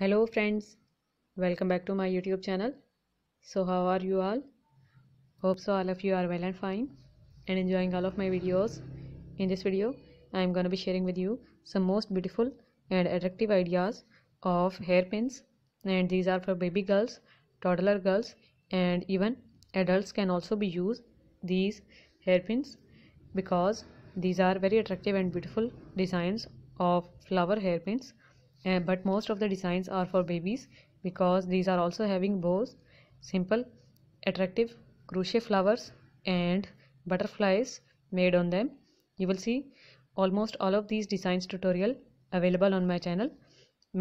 hello friends welcome back to my youtube channel so how are you all hope so all of you are well and fine and enjoying all of my videos in this video i am going to be sharing with you some most beautiful and attractive ideas of hairpins and these are for baby girls toddler girls and even adults can also be used these hairpins because these are very attractive and beautiful designs of flower hairpins but most of the designs are for babies because these are also having bows simple attractive crochet flowers and butterflies made on them you will see almost all of these designs tutorial available on my channel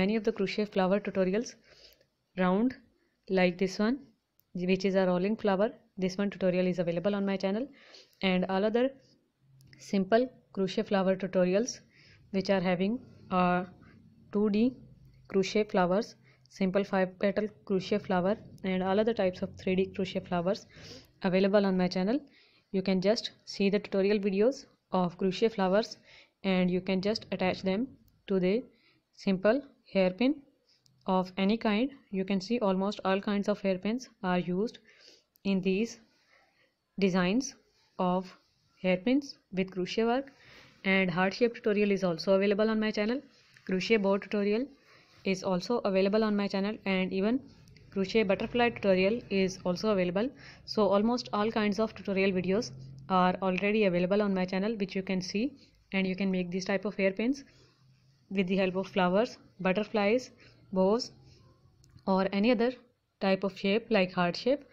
many of the crochet flower tutorials round like this one which is a rolling flower this one tutorial is available on my channel and all other simple crochet flower tutorials which are having are uh, 2D crochet flowers simple 5 petal crochet flower and all other types of 3D crochet flowers available on my channel you can just see the tutorial videos of crochet flowers and you can just attach them to the simple hairpin of any kind you can see almost all kinds of hairpins are used in these designs of hairpins with crochet work and heart shape tutorial is also available on my channel crochet bow tutorial is also available on my channel and even crochet butterfly tutorial is also available so almost all kinds of tutorial videos are already available on my channel which you can see and you can make these type of hairpins with the help of flowers butterflies bows or any other type of shape like heart shape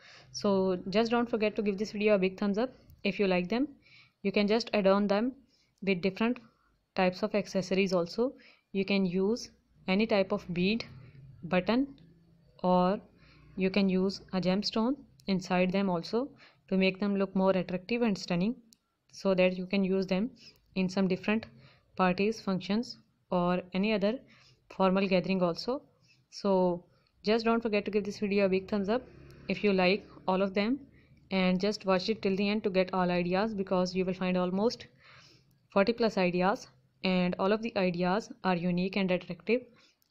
so just don't forget to give this video a big thumbs up if you like them you can just add on them with different types of accessories also you can use any type of bead button or you can use a gemstone inside them also to make them look more attractive and stunning so that you can use them in some different parties functions or any other formal gathering also so just don't forget to give this video a big thumbs up if you like all of them and just watch it till the end to get all ideas because you will find almost 40 plus ideas and all of the ideas are unique and attractive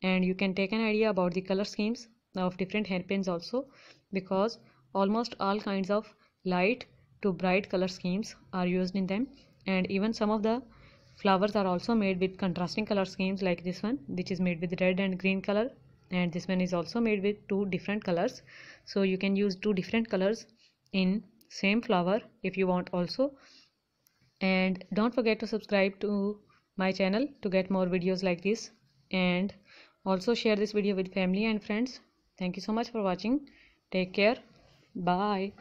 and you can take an idea about the color schemes of different hairpins also because almost all kinds of light to bright color schemes are used in them and even some of the flowers are also made with contrasting color schemes like this one which is made with red and green color and this one is also made with two different colors so you can use two different colors in same flower if you want also and don't forget to subscribe to my channel to get more videos like this and also share this video with family and friends thank you so much for watching take care bye